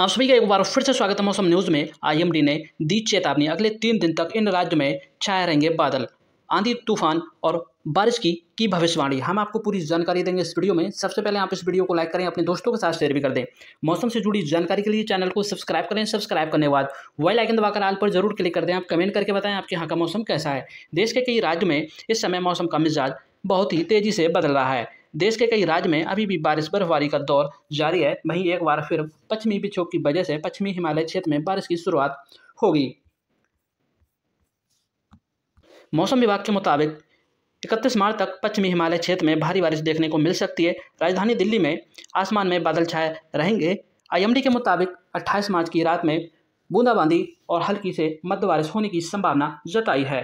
आप सभी का एक बार फिर से स्वागत है मौसम न्यूज में आईएमडी ने दी चेतावनी अगले तीन दिन तक इन राज्यों में छाए रहेंगे बादल आंधी तूफान और बारिश की की भविष्यवाणी हम आपको पूरी जानकारी देंगे इस वीडियो में सबसे पहले आप इस वीडियो को लाइक करें अपने दोस्तों के साथ शेयर भी कर दें मौसम से जुड़ी जानकारी के लिए चैनल को सब्सक्राइब करें सब्सक्राइब करने के बाद वेल आइकन दबाकर आल पर जरूर क्लिक कर दें आप कमेंट करके बताएं आपके यहाँ का मौसम कैसा है देश के कई राज्यों में इस समय मौसम का मिजाज बहुत ही तेजी से बदल रहा है देश के कई राज्य में अभी भी बारिश बर्फबारी का दौर जारी है वहीं एक बार फिर पश्चिमी विक्षोभ की वजह से पश्चिमी हिमालय क्षेत्र में बारिश की शुरुआत होगी मौसम विभाग के मुताबिक इकतीस मार्च तक पश्चिमी हिमालय क्षेत्र में भारी बारिश देखने को मिल सकती है राजधानी दिल्ली में आसमान में बादल छाए रहेंगे आईएमडी के मुताबिक 28 मार्च की रात में बूंदाबांदी और हल्की से मध्य बारिश होने की संभावना जताई है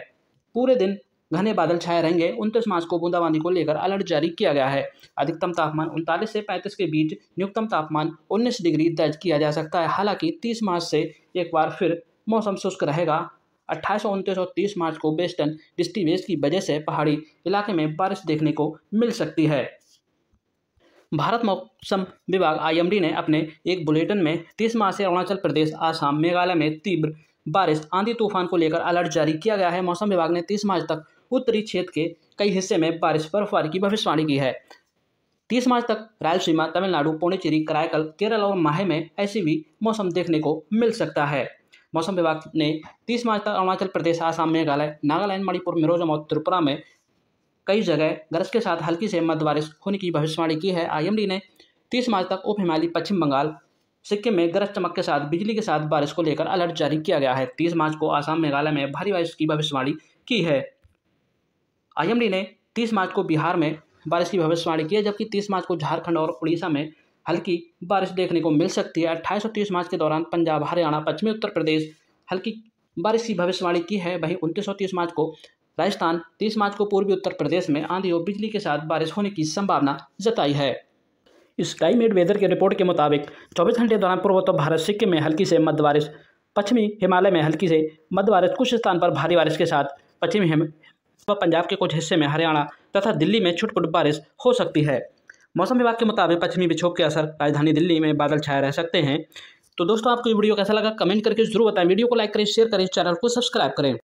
पूरे दिन घने बादल छाए रहेंगे उनतीस मार्च को बूंदाबांदी को लेकर अलर्ट जारी किया गया है अधिकतम तापमान उनतालीस से पैंतीस के बीच न्यूनतम तापमान उन्नीस डिग्री दर्ज किया जा सकता है हालांकि तीस मार्च से एक बार फिर मौसम शुष्क रहेगा अट्ठाईस उनतीस और तीस मार्च को वेस्टर्न डिस्ट्रीवेज की वजह से पहाड़ी इलाके में बारिश देखने को मिल सकती है भारत मौसम विभाग आईएमडी ने अपने एक बुलेटिन में तीस मार्च से अरुणाचल प्रदेश आसाम मेघालय में तीव्र बारिश आंधी तूफान को लेकर अलर्ट जारी किया गया है मौसम विभाग ने तीस मार्च तक उत्तरी क्षेत्र के कई हिस्से में बारिश बर्फबारी की भविष्यवाणी की है तीस मार्च तक रायलसीमा तमिलनाडु पौंडीचेरी करायकल केरल और माहे में ऐसी भी मौसम देखने को मिल सकता है मौसम विभाग ने तीस मार्च तक अरुणाचल प्रदेश आसाम मेघालय नागालैंड मणिपुर मिरोजम और त्रिपुरा में कई जगह गरज के साथ हल्की से मध्य बारिश होने की भविष्यवाणी की है आईएमडी ने तीस मार्च तक उप हिमालय पश्चिम बंगाल सिक्किम में गरज चमक के साथ बिजली के साथ बारिश को लेकर अलर्ट जारी किया गया है तीस मार्च को आसाम मेघालय में भारी बारिश की भविष्यवाणी की है आईएमडी ने 30 मार्च को बिहार में बारिश की भविष्यवाणी की है जबकि 30 मार्च को झारखंड और उड़ीसा में हल्की बारिश देखने को मिल सकती है अट्ठाईस और तीस मार्च के दौरान पंजाब हरियाणा पश्चिमी उत्तर प्रदेश हल्की बारिश की भविष्यवाणी की है वहीं उनतीस और तीस मार्च को राजस्थान तीस मार्च को पूर्वी उत्तर प्रदेश में आंधी और बिजली के साथ बारिश होने की संभावना जताई है स्काई मेड वेदर की रिपोर्ट के मुताबिक 24 घंटे दौरान पूर्वोत्तर भारत सिक्किम में हल्की से मध्य बारिश पश्चिमी हिमालय में हल्की से मध्य बारिश कुछ स्थान पर भारी बारिश के साथ पश्चिमी पंजाब के कुछ हिस्से में हरियाणा तथा दिल्ली में छुटपुट बारिश हो सकती है मौसम विभाग के मुताबिक पश्चिमी विक्षोभ के असर राजधानी दिल्ली में बादल छाए रह सकते हैं तो दोस्तों आपको ये वीडियो कैसा लगा कमेंट करके जरूर बताएं वीडियो को लाइक करें शेयर करें चैनल को सब्सक्राइब करें